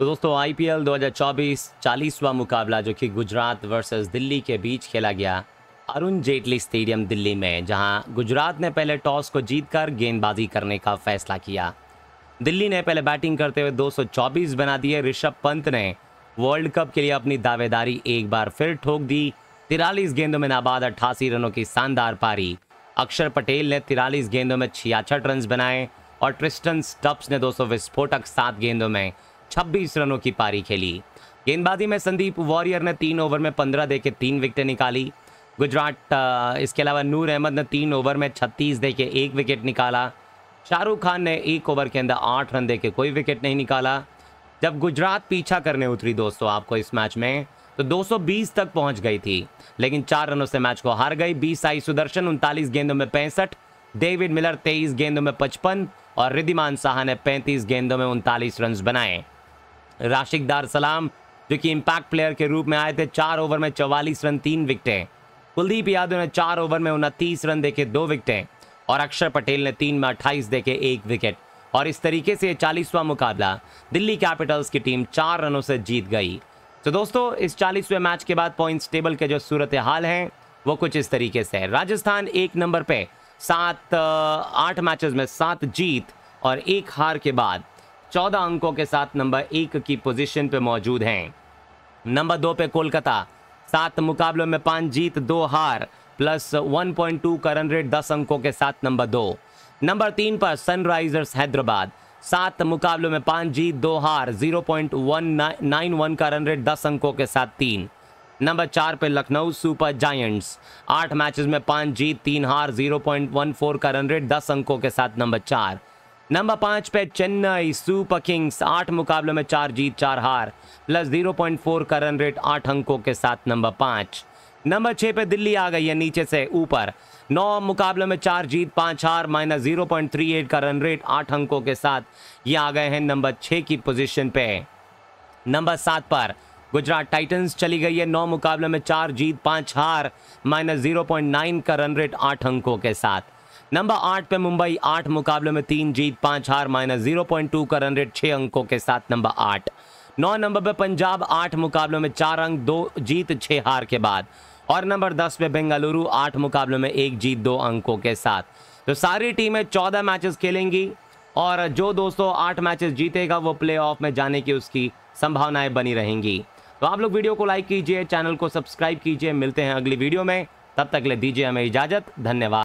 तो दोस्तों आईपीएल 2024 40वां मुकाबला जो कि गुजरात वर्सेस दिल्ली के बीच खेला गया अरुण जेटली स्टेडियम दिल्ली में जहां गुजरात ने पहले टॉस को जीतकर गेंदबाजी करने का फैसला किया दिल्ली ने पहले बैटिंग करते हुए 224 बना दिए ऋषभ पंत ने वर्ल्ड कप के लिए अपनी दावेदारी एक बार फिर ठोक दी तिरालीस गेंदों में नाबाद अट्ठासी रनों की शानदार पारी अक्षर पटेल ने तिरालीस गेंदों में छियाछठ रन बनाए और ट्रिस्टन स्टप्स ने दो विस्फोटक सात गेंदों में छब्बीस रनों की पारी खेली गेंदबाजी में संदीप वॉरियर ने तीन ओवर में पंद्रह दे के तीन विकेटें निकाली गुजरात इसके अलावा नूर अहमद ने तीन ओवर में छत्तीस दे के एक विकेट निकाला शाहरुख खान ने एक ओवर के अंदर आठ रन दे के कोई विकेट नहीं निकाला जब गुजरात पीछा करने उतरी दोस्तों आपको इस मैच में तो 220 तक पहुंच गई थी लेकिन चार रनों से मैच को हार गई बीस आई सुदर्शन उनतालीस गेंदों में पैंसठ डेविड मिलर तेईस गेंदों में पचपन और रिद्धिमान साहा ने पैंतीस गेंदों में उनतालीस रन बनाए राशिक दार सलाम जो कि इम्पैक्ट प्लेयर के रूप में आए थे चार ओवर में चौवालीस रन तीन विकटें कुलदीप यादव ने चार ओवर में उनतीस रन देके दो विकटें और अक्षर पटेल ने तीन में अट्ठाईस देखे एक विकेट और इस तरीके से चालीसवां मुकाबला दिल्ली कैपिटल्स की टीम चार रनों से जीत गई तो दोस्तों इस चालीसवें मैच के बाद पॉइंट्स टेबल के जो सूरत हाल हैं वो कुछ इस तरीके से है राजस्थान एक नंबर पे सात आठ मैचेस में सात जीत और एक हार के बाद चौदह अंकों के साथ नंबर एक की पोजीशन पे मौजूद हैं नंबर दो पे कोलकाता सात मुकाबलों में पांच जीत दो हार प्लस 1.2 का रन रेट दस अंकों के साथ नंबर दो नंबर तीन पर सनराइजर्स हैदराबाद सात मुकाबलों में पांच जीत दो हार 0.191 का रन रेट दस अंकों के साथ तीन नंबर चार पे लखनऊ सुपर जायंट्स आठ मैचेस में पांच जीत तीन हार 0.14 का रन रेट दस अंकों के साथ नंबर चार नंबर पाँच पे चेन्नई सुपर किंग्स आठ मुकाबलों में चार जीत चार हार प्लस जीरो पॉइंट फोर का रन रेट आठ अंकों के साथ नंबर पाँच नंबर छः पे दिल्ली आ गई है नीचे से ऊपर नौ मुकाबलों में चार जीत पाँच हार minus zero point three eight का रन रेट आठ अंकों के साथ ये आ गए हैं नंबर छः की पोजिशन पे नंबर सात पर गुजरात टाइटंस चली गई है नौ मुकाबलों में चार जीत पाँच हार माइनस जीरो पॉइंट नाइन का रन रेट आठ अंकों के साथ नंबर आठ पे मुंबई आठ मुकाबलों में तीन जीत पांच हार माइनस जीरो पॉइंट टू का रन रेट छह अंकों के साथ नंबर आठ नौ नंबर पे पंजाब आठ मुकाबलों में चार अंक दो जीत छह हार के बाद और नंबर दस पे बेंगलुरु आठ मुकाबलों में एक जीत दो अंकों के साथ तो सारी टीमें चौदह मैचेस खेलेंगी और जो दोस्तों आठ मैचेस जीतेगा वो प्ले में जाने की उसकी संभावनाएं बनी रहेंगी तो आप लोग वीडियो को लाइक कीजिए चैनल को सब्सक्राइब कीजिए मिलते हैं अगली वीडियो में तब तक ले दीजिए हमें इजाज़त धन्यवाद